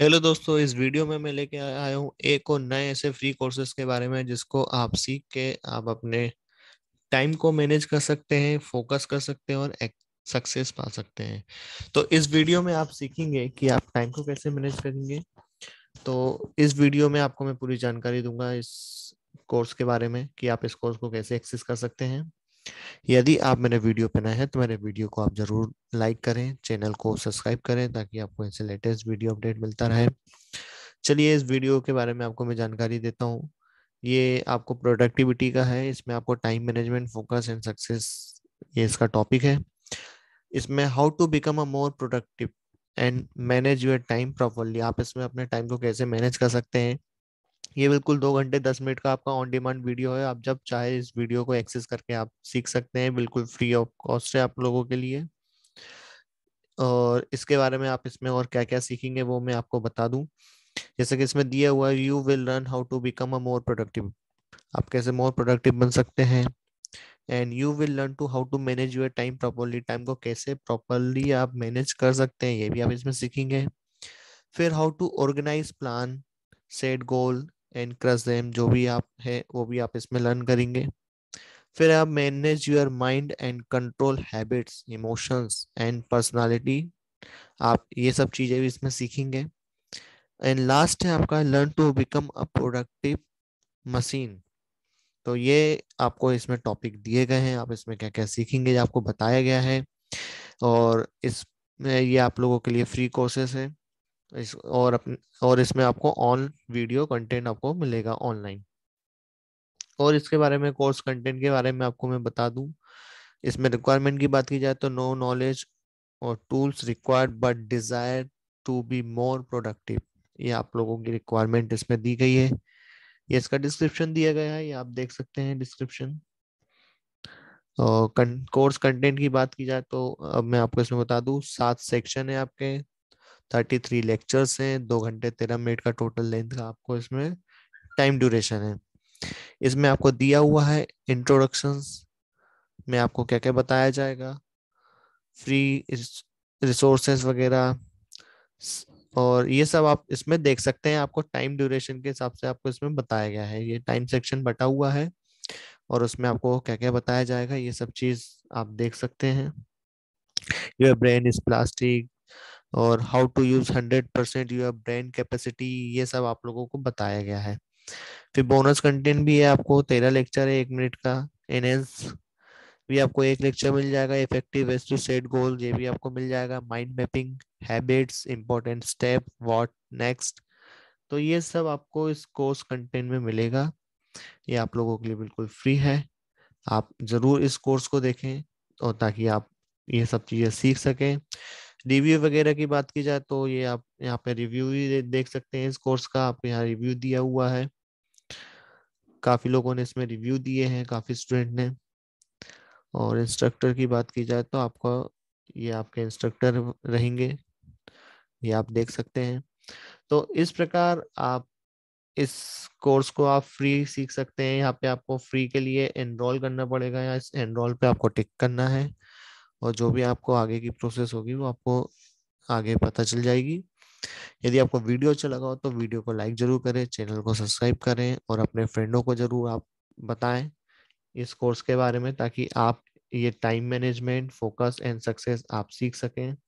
hello दोस्तों इस video में मैं लेके आया हूँ एक और नए ऐसे फ्री कोर्सेज के बारे में जिसको आप सीख के आप अपने टाइम को मैनेज कर सकते हैं फोकस कर सकते हैं और सक्सेस पा सकते हैं तो इस वीडियो में आप सीखेंगे कि आप टाइम को कैसे मैनेज करेंगे तो इस वीडियो में आपको मैं पूरी जानकारी दूंगा इस कोर्स के बारे में कि आप इस कोर्स को कैसे एक्सेस कर सकते हैं यदि आप मेरे वीडियो पर नए हैं तो मेरे वीडियो को आप ज़रूर लाइक करें चैनल को सब्सक्राइब करें ताकि आपको ऐसे लेटेस्ट वीडियो अपडेट मिलता रहे चलिए इस वीडियो के बारे में आपको मैं जानकारी देता हूँ ये आपको प्रोडक्टिविटी का है इसमें आपको time management focus and success ये इसका टॉपिक है इसमें how to become a more productive and manage your time properly आप इसमें अपने टाइम को कैसे मैनेज कर सकते हैं ये बिल्कुल दो घंटे दस मिनट का आपका ऑन डिमांड वीडियो है आप जब चाहे इस वीडियो को एक्सेस करके आप सीख सकते हैं बिल्कुल फ्री ऑफ कॉस्ट है आप लोगों के लिए और इसके बारे में आप इसमें और क्या क्या सीखेंगे वो मैं आपको बता दूं जैसे कि इसमें दिया हुआ है you will learn how to become a more productive आप कैसे मोर प्रोडक्टिव बन सकते हैं and you will learn to how to manage your time properly time को कैसे प्रॉपरली आप मैनेज कर सकते हैं ये भी आप इसमें सीखेंगे फिर how to organize plan set goal and crush them जो भी आप है वो भी आप इसमें लर्न करेंगे फिर आप manage your mind and control habits emotions and personality आप ये सब चीज़ें भी इसमें सीखेंगे एंड लास्ट है आपका learn to become a productive machine तो ये आपको इसमें टॉपिक दिए गए हैं आप इसमें क्या क्या सीखेंगे आपको बताया गया है और इस ये आप लोगों के लिए फ्री कोर्सेस है इस और अपन और इसमें आपको ऑन वीडियो कंटेंट आपको मिलेगा ऑनलाइन और इसके बारे में कोर्स कंटेंट के बारे में आपको मैं बता दूं इसमें रिक्वायरमेंट की बात की जाए तो नो नॉलेज और tools required but desire to be more productive ये आप लोगों की रिक्वायरमेंट इसमें दी गई है ये इसका डिस्क्रिप्शन दिया गया है ये आप देख सकते हैं डिस्क्रिप्शन और कोर्स कंटेंट की बात की जाए तो अब मैं आपको इसमें बता दूं सात सेक्शन है आपके थर्टी थ्री लेक्चर्स हैं दो घंटे तेरह मिनट का टोटल लेंथ का आपको इसमें टाइम ड्यूरेशन है इसमें आपको दिया हुआ है इंट्रोडक्शन में आपको क्या क्या बताया जाएगा फ्री रिसोर्सेस वगैरह और ये सब आप इसमें देख सकते हैं आपको टाइम ड्यूरेशन के हिसाब से आपको इसमें बताया गया है ये टाइम सेक्शन बटा हुआ है और उसमें आपको क्या क्या बताया जाएगा ये सब चीज़ आप देख सकते हैं योर ब्रेन इज प्लास्टिक और how to use hundred percent your brain capacity ये सब आप लोगों को बताया गया है फिर बोनस कंटेंट भी है आपको तेरह लेक्चर है एक मिनट का एनएस भी आपको एक लेक्चर मिल जाएगा effective ways to set goal ये भी आपको मिल जाएगा mind mapping habits important step what next तो ये सब आपको इस कोर्स कंटेंट में मिलेगा ये आप लोगों के लिए बिल्कुल फ्री है आप ज़रूर इस कोर्स को देखें और ताकि आप ये सब चीज़ें सीख सकें रिव्यू वगैरह की बात की जाए तो ये आप यहाँ पे रिव्यू ही देख सकते हैं इस कोर्स का आप यहाँ रिव्यू दिया हुआ है काफ़ी लोगों ने इसमें रिव्यू दिए हैं काफ़ी स्टूडेंट ने और इंस्ट्रक्टर की बात की जाए तो आपको ये आपके इंस्ट्रक्टर रहेंगे ये आप देख सकते हैं तो इस प्रकार आप इस कोर्स को आप फ्री सीख सकते हैं यहाँ पे आपको फ्री के लिए एनरोल करना पड़ेगा या इस एनरोल पे आपको टिक करना है और जो भी आपको आगे की प्रोसेस होगी वो आपको आगे पता चल जाएगी यदि आपको वीडियो अच्छा लगा हो तो वीडियो को लाइक जरूर करें चैनल को सब्सक्राइब करें और अपने फ्रेंडों को जरूर आप बताएं इस कोर्स के बारे में ताकि आप ये time management focus and success आप सीख सकें